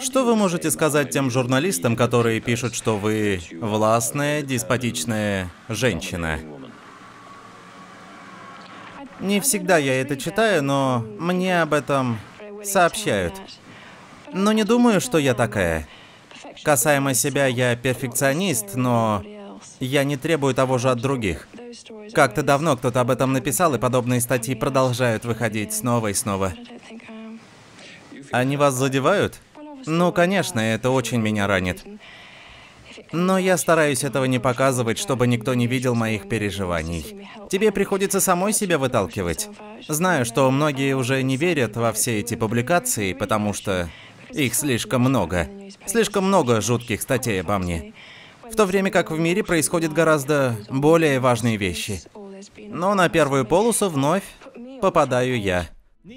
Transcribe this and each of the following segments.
Что вы можете сказать тем журналистам, которые пишут, что вы властная, деспотичная женщина? Не всегда я это читаю, но мне об этом сообщают. Но не думаю, что я такая. Касаемо себя, я перфекционист, но я не требую того же от других. Как-то давно кто-то об этом написал, и подобные статьи продолжают выходить снова и снова. Они вас задевают? Ну, конечно, это очень меня ранит. Но я стараюсь этого не показывать, чтобы никто не видел моих переживаний. Тебе приходится самой себя выталкивать. Знаю, что многие уже не верят во все эти публикации, потому что их слишком много. Слишком много жутких статей обо мне. В то время как в мире происходят гораздо более важные вещи. Но на первую полосу вновь попадаю я.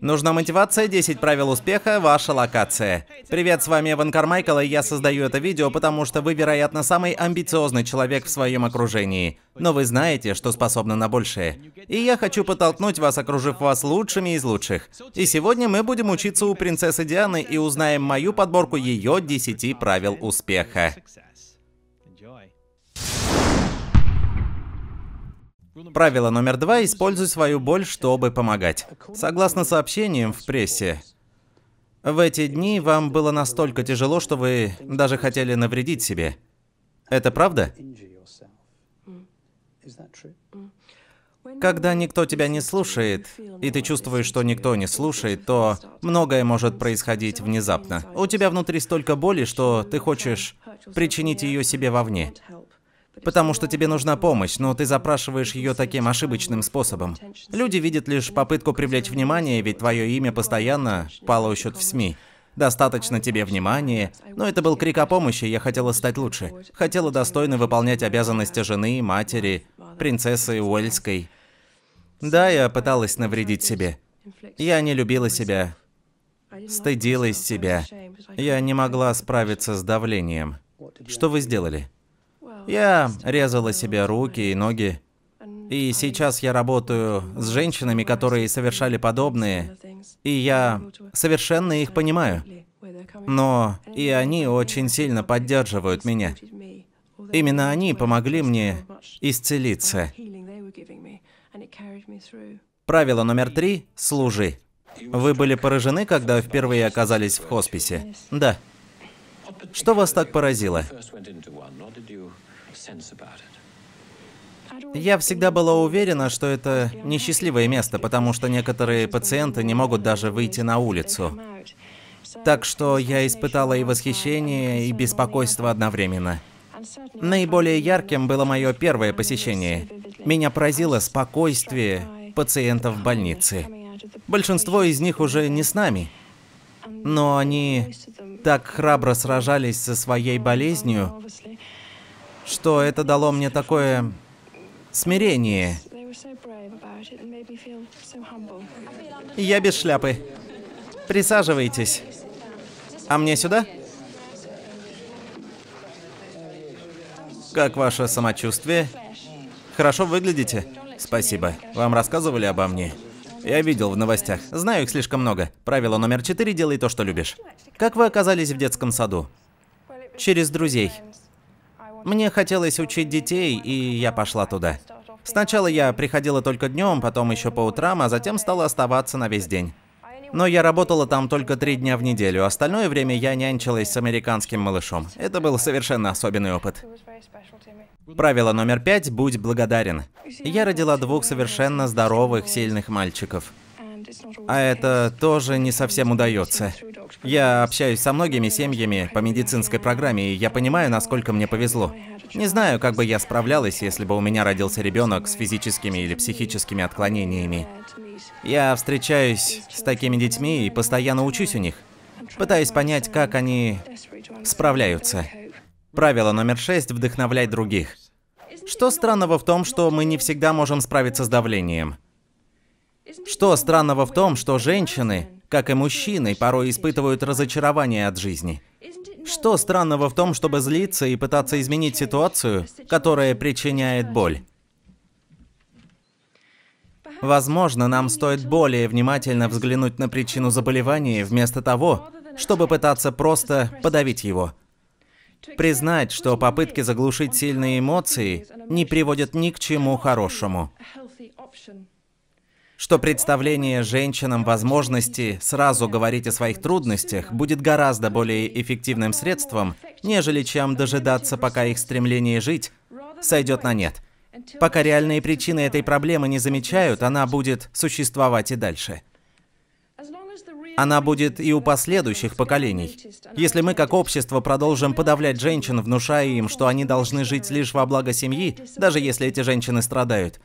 Нужна мотивация, 10 правил успеха, ваша локация. Привет, с вами Эван Кармайкл, и я создаю это видео, потому что вы, вероятно, самый амбициозный человек в своем окружении. Но вы знаете, что способны на большее. И я хочу подтолкнуть вас, окружив вас лучшими из лучших. И сегодня мы будем учиться у принцессы Дианы и узнаем мою подборку ее 10 правил успеха. Правило номер два – используй свою боль, чтобы помогать. Согласно сообщениям в прессе, в эти дни вам было настолько тяжело, что вы даже хотели навредить себе. Это правда? Когда никто тебя не слушает, и ты чувствуешь, что никто не слушает, то многое может происходить внезапно. У тебя внутри столько боли, что ты хочешь причинить ее себе вовне. Потому что тебе нужна помощь, но ты запрашиваешь ее таким ошибочным способом. Люди видят лишь попытку привлечь внимание, ведь твое имя постоянно полощут в СМИ. Достаточно тебе внимания. Но это был крик о помощи, я хотела стать лучше. Хотела достойно выполнять обязанности жены, матери, принцессы Уэльской. Да, я пыталась навредить себе. Я не любила себя. Стыдилась себя. Я не могла справиться с давлением. Что вы сделали? Я резала себе руки и ноги. И сейчас я работаю с женщинами, которые совершали подобные, и я совершенно их понимаю. Но и они очень сильно поддерживают меня. Именно они помогли мне исцелиться. Правило номер три – служи. Вы были поражены, когда впервые оказались в хосписе? Да. Что вас так поразило? Я всегда была уверена, что это несчастливое место, потому что некоторые пациенты не могут даже выйти на улицу. Так что я испытала и восхищение, и беспокойство одновременно. Наиболее ярким было мое первое посещение. Меня поразило спокойствие пациентов в больнице. Большинство из них уже не с нами, но они так храбро сражались со своей болезнью, что это дало мне такое смирение. Я без шляпы. Присаживайтесь. А мне сюда? Как ваше самочувствие? Хорошо выглядите. Спасибо. Вам рассказывали обо мне? Я видел в новостях. Знаю их слишком много. Правило номер четыре – делай то, что любишь. Как вы оказались в детском саду? Через друзей. Мне хотелось учить детей, и я пошла туда. Сначала я приходила только днем, потом еще по утрам, а затем стала оставаться на весь день. Но я работала там только три дня в неделю, остальное время я нянчилась с американским малышом. Это был совершенно особенный опыт. Правило номер пять – будь благодарен. Я родила двух совершенно здоровых, сильных мальчиков. А это тоже не совсем удается. Я общаюсь со многими семьями по медицинской программе, и я понимаю, насколько мне повезло. Не знаю, как бы я справлялась, если бы у меня родился ребенок с физическими или психическими отклонениями. Я встречаюсь с такими детьми и постоянно учусь у них, пытаясь понять, как они справляются. Правило номер шесть – вдохновлять других. Что странного в том, что мы не всегда можем справиться с давлением – что странного в том, что женщины, как и мужчины, порой испытывают разочарование от жизни. Что странного в том, чтобы злиться и пытаться изменить ситуацию, которая причиняет боль? Возможно, нам стоит более внимательно взглянуть на причину заболевания вместо того, чтобы пытаться просто подавить его. Признать, что попытки заглушить сильные эмоции не приводят ни к чему хорошему что представление женщинам возможности сразу говорить о своих трудностях будет гораздо более эффективным средством, нежели чем дожидаться, пока их стремление жить сойдет на нет. Пока реальные причины этой проблемы не замечают, она будет существовать и дальше. Она будет и у последующих поколений. Если мы как общество продолжим подавлять женщин, внушая им, что они должны жить лишь во благо семьи, даже если эти женщины страдают,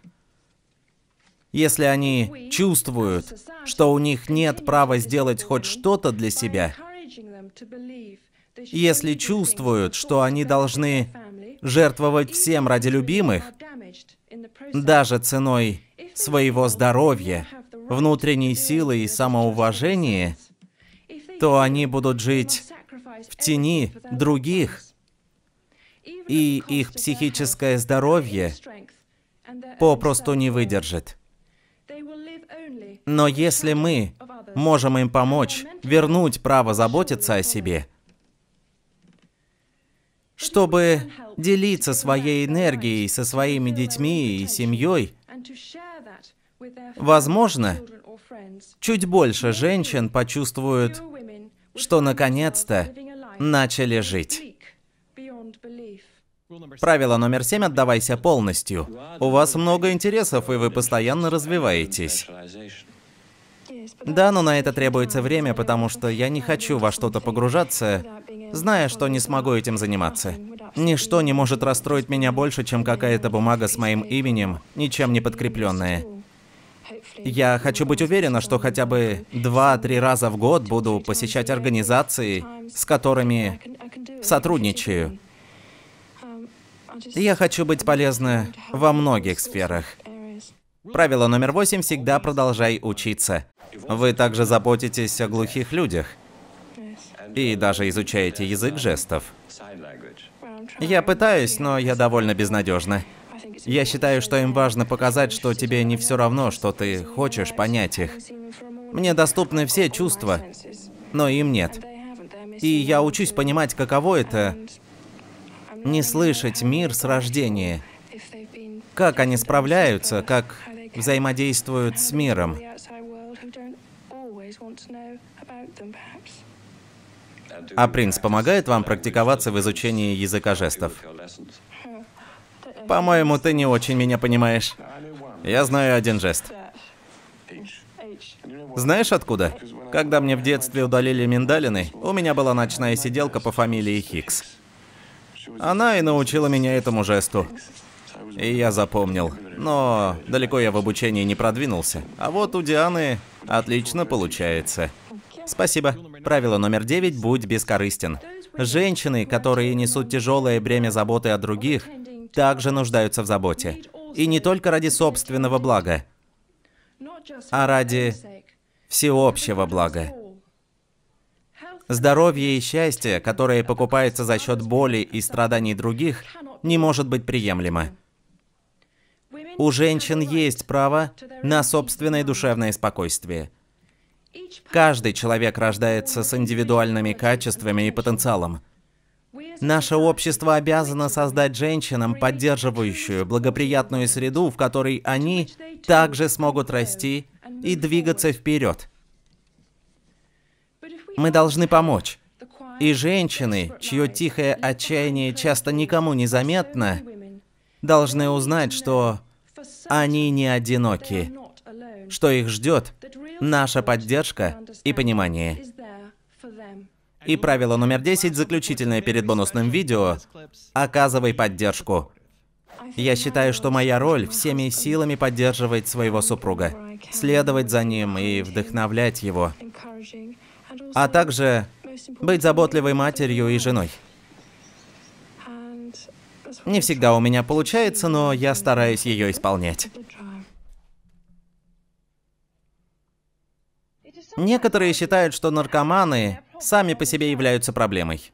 если они чувствуют, что у них нет права сделать хоть что-то для себя, если чувствуют, что они должны жертвовать всем ради любимых, даже ценой своего здоровья, внутренней силы и самоуважения, то они будут жить в тени других, и их психическое здоровье попросту не выдержит. Но если мы можем им помочь вернуть право заботиться о себе, чтобы делиться своей энергией со своими детьми и семьей, возможно, чуть больше женщин почувствуют, что наконец-то начали жить. Правило номер семь – отдавайся полностью. У вас много интересов, и вы постоянно развиваетесь. Да, но на это требуется время, потому что я не хочу во что-то погружаться, зная, что не смогу этим заниматься. Ничто не может расстроить меня больше, чем какая-то бумага с моим именем, ничем не подкрепленная. Я хочу быть уверена, что хотя бы два-три раза в год буду посещать организации, с которыми сотрудничаю. Я хочу быть полезна во многих сферах. Правило номер восемь – всегда продолжай учиться. Вы также заботитесь о глухих людях и даже изучаете язык жестов. Я пытаюсь, но я довольно безнадежна. Я считаю, что им важно показать, что тебе не все равно, что ты хочешь понять их. Мне доступны все чувства, но им нет. И я учусь понимать, каково это не слышать мир с рождения. Как они справляются, как взаимодействуют с миром. А принц помогает вам практиковаться в изучении языка жестов? По-моему, ты не очень меня понимаешь. Я знаю один жест. Знаешь откуда? Когда мне в детстве удалили миндалины, у меня была ночная сиделка по фамилии Хикс. Она и научила меня этому жесту. И я запомнил. Но далеко я в обучении не продвинулся. А вот у Дианы отлично получается. Спасибо. Правило номер девять – будь бескорыстен. Женщины, которые несут тяжелое бремя заботы о других, также нуждаются в заботе. И не только ради собственного блага, а ради всеобщего блага. Здоровье и счастье, которое покупается за счет боли и страданий других, не может быть приемлемо. У женщин есть право на собственное душевное спокойствие. Каждый человек рождается с индивидуальными качествами и потенциалом. Наше общество обязано создать женщинам поддерживающую, благоприятную среду, в которой они также смогут расти и двигаться вперед. Мы должны помочь. И женщины, чье тихое отчаяние часто никому не заметно, должны узнать, что они не одиноки, что их ждет наша поддержка и понимание. И правило номер 10, заключительное перед бонусным видео – оказывай поддержку. Я считаю, что моя роль – всеми силами поддерживать своего супруга, следовать за ним и вдохновлять его, а также быть заботливой матерью и женой. Не всегда у меня получается, но я стараюсь ее исполнять. Некоторые считают, что наркоманы сами по себе являются проблемой.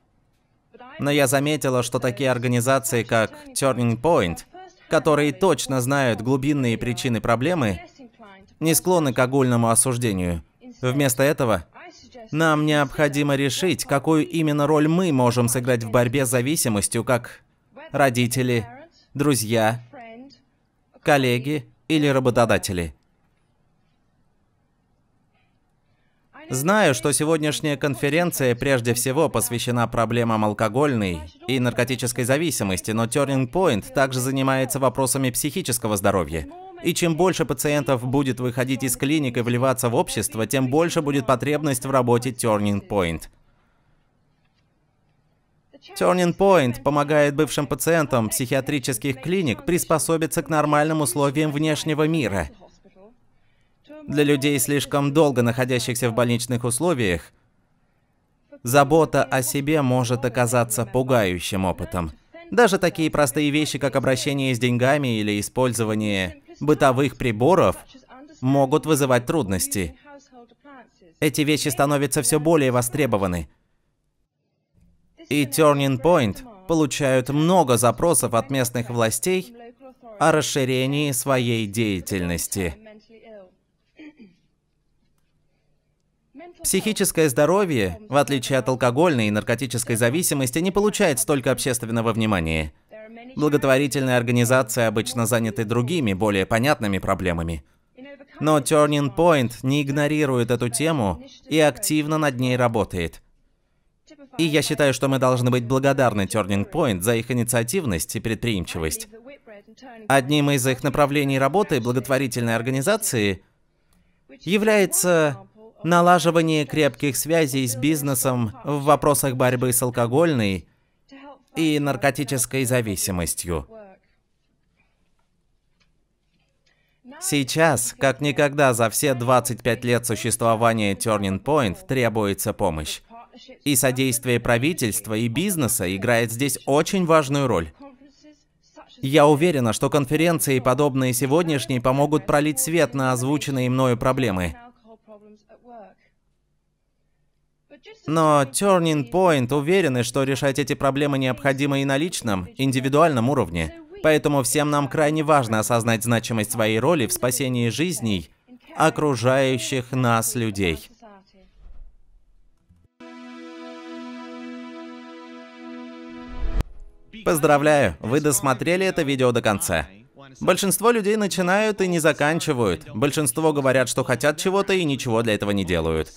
Но я заметила, что такие организации, как Turning Point, которые точно знают глубинные причины проблемы, не склонны к огульному осуждению. Вместо этого нам необходимо решить, какую именно роль мы можем сыграть в борьбе с зависимостью, как родители, друзья, коллеги или работодатели – Знаю, что сегодняшняя конференция прежде всего посвящена проблемам алкогольной и наркотической зависимости, но Turning Point также занимается вопросами психического здоровья. И чем больше пациентов будет выходить из клиник и вливаться в общество, тем больше будет потребность в работе Turning Point. Turning Point помогает бывшим пациентам психиатрических клиник приспособиться к нормальным условиям внешнего мира – для людей, слишком долго находящихся в больничных условиях, забота о себе может оказаться пугающим опытом. Даже такие простые вещи, как обращение с деньгами или использование бытовых приборов, могут вызывать трудности. Эти вещи становятся все более востребованы. И Turning Point получают много запросов от местных властей о расширении своей деятельности. Психическое здоровье, в отличие от алкогольной и наркотической зависимости, не получает столько общественного внимания. Благотворительные организации обычно заняты другими, более понятными проблемами. Но Turning Point не игнорирует эту тему и активно над ней работает. И я считаю, что мы должны быть благодарны Turning Point за их инициативность и предприимчивость. Одним из их направлений работы благотворительной организации является налаживание крепких связей с бизнесом в вопросах борьбы с алкогольной и наркотической зависимостью. Сейчас, как никогда за все 25 лет существования Turning Point, требуется помощь. И содействие правительства и бизнеса играет здесь очень важную роль. Я уверена, что конференции, подобные сегодняшней, помогут пролить свет на озвученные мною проблемы Но Turning Point уверены, что решать эти проблемы необходимо и на личном, индивидуальном уровне. Поэтому всем нам крайне важно осознать значимость своей роли в спасении жизней окружающих нас людей. Поздравляю, вы досмотрели это видео до конца. Большинство людей начинают и не заканчивают. Большинство говорят, что хотят чего-то и ничего для этого не делают.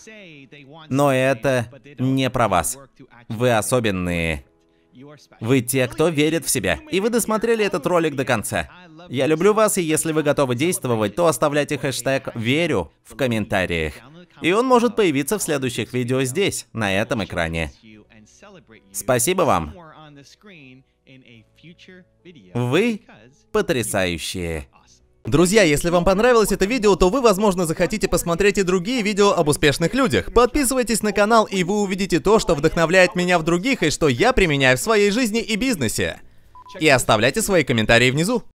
Но это не про вас. Вы особенные. Вы те, кто верит в себя. И вы досмотрели этот ролик до конца. Я люблю вас, и если вы готовы действовать, то оставляйте хэштег «Верю» в комментариях. И он может появиться в следующих видео здесь, на этом экране. Спасибо вам. Вы потрясающие. Друзья, если вам понравилось это видео, то вы, возможно, захотите посмотреть и другие видео об успешных людях. Подписывайтесь на канал, и вы увидите то, что вдохновляет меня в других и что я применяю в своей жизни и бизнесе. И оставляйте свои комментарии внизу.